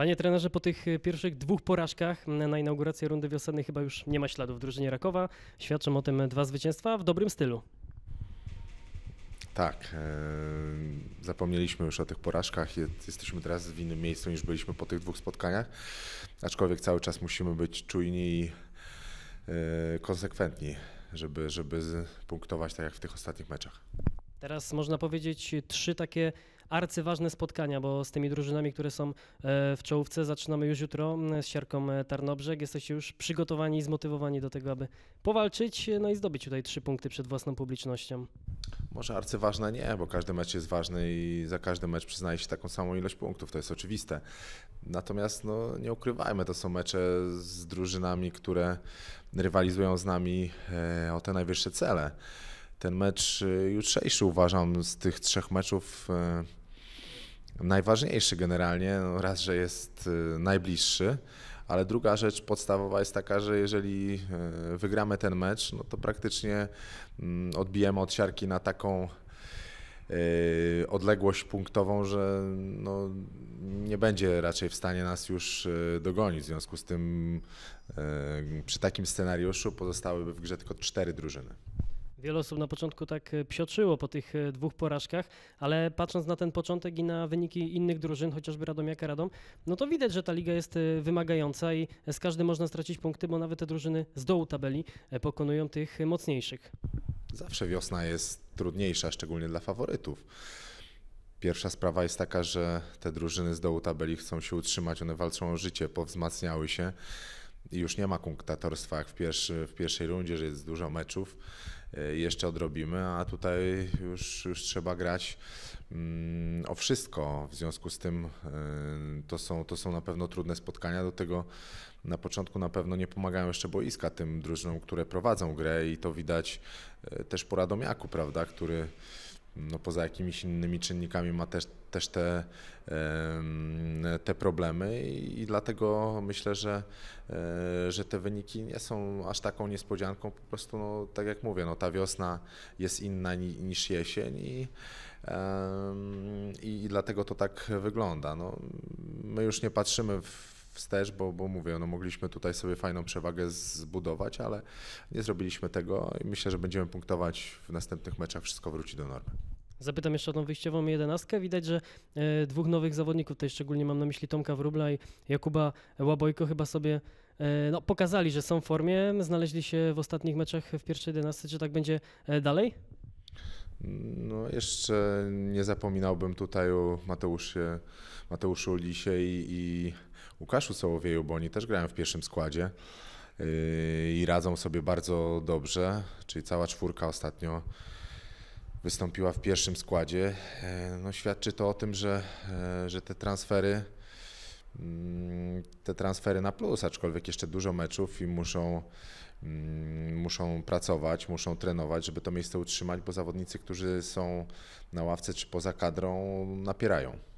Panie trenerze, po tych y, pierwszych dwóch porażkach na inaugurację rundy wiosennej chyba już nie ma śladów w drużynie Rakowa. Świadczą o tym e, dwa zwycięstwa w dobrym stylu. Tak, e, zapomnieliśmy już o tych porażkach. Jesteśmy teraz w innym miejscu niż byliśmy po tych dwóch spotkaniach. Aczkolwiek cały czas musimy być czujni i e, konsekwentni, żeby, żeby punktować tak jak w tych ostatnich meczach. Teraz można powiedzieć trzy takie arcyważne spotkania, bo z tymi drużynami, które są e, w czołówce, zaczynamy już jutro z siarką e, Tarnobrzeg. Jesteście już przygotowani i zmotywowani do tego, aby powalczyć e, no i zdobyć tutaj trzy punkty przed własną publicznością. Może arcyważne nie, bo każdy mecz jest ważny i za każdy mecz przyznaje się taką samą ilość punktów, to jest oczywiste. Natomiast no, nie ukrywajmy, to są mecze z drużynami, które rywalizują z nami o te najwyższe cele ten mecz y, jutrzejszy uważam z tych trzech meczów y, najważniejszy generalnie. No, raz, że jest y, najbliższy, ale druga rzecz podstawowa jest taka, że jeżeli wygramy ten mecz, no to praktycznie mm, odbijemy od siarki na taką odległość punktową, że no nie będzie raczej w stanie nas już dogonić. W związku z tym przy takim scenariuszu pozostałyby w grze tylko cztery drużyny. Wiele osób na początku tak e, psioczyło po tych e, dwóch porażkach, ale patrząc na ten początek i na wyniki innych drużyn, chociażby Radomiaka Radom, no to widać, że ta liga jest e, wymagająca i z każdym można stracić punkty, bo nawet te drużyny z dołu tabeli pokonują tych mocniejszych. Zawsze wiosna jest trudniejsza, szczególnie dla faworytów. Pierwsza sprawa jest taka, że te drużyny z dołu tabeli chcą się utrzymać, one walczą o życie, powzmacniały się i już nie ma kunktatorstwa jak w, pierwszy, w pierwszej rundzie, że jest dużo meczów E, jeszcze odrobimy, a tutaj już, już trzeba grać mm, o wszystko. W związku z tym e, to są, to są na pewno trudne spotkania. Do tego na początku na pewno nie pomagają jeszcze boiska tym drużynom, które prowadzą grę i to widać e, też po Radomiaku, prawda, który no poza jakimiś innymi czynnikami ma też, też te E, te problemy i dlatego myślę, że, e, że te wyniki nie są aż taką niespodzianką. Po prostu, no, tak jak mówię, no, ta wiosna jest inna niż jesień i, i, i dlatego to tak wygląda. No, my już nie patrzymy w wstecz, bo, bo mówię, no mogliśmy tutaj sobie fajną przewagę zbudować, ale nie zrobiliśmy tego i myślę, że będziemy punktować w następnych meczach, wszystko wróci do normy. Zapytam jeszcze o tą wyjściową jedenastkę. Widać, że e, dwóch nowych zawodników, tutaj szczególnie mam na myśli Tomka Wróbla i Jakuba Łabojko, chyba sobie e, no, pokazali, że są w formie. Znaleźli się w ostatnich meczach w pierwszej jedenastce. Czy tak będzie e, dalej? No, jeszcze nie zapominałbym tutaj o Mateuszy, Mateuszu Lisie i, i Łukaszu Sołowieju, bo oni też grają w pierwszym składzie e, i radzą sobie bardzo dobrze, czyli cała czwórka ostatnio wystąpiła w pierwszym składzie. E, no, świadczy to o tym, że, e, że te transfery mm, te transfery na plus, aczkolwiek jeszcze dużo meczów i muszą, mm, muszą pracować, muszą trenować, żeby to miejsce utrzymać, bo zawodnicy, którzy są na ławce czy poza kadrą, napierają.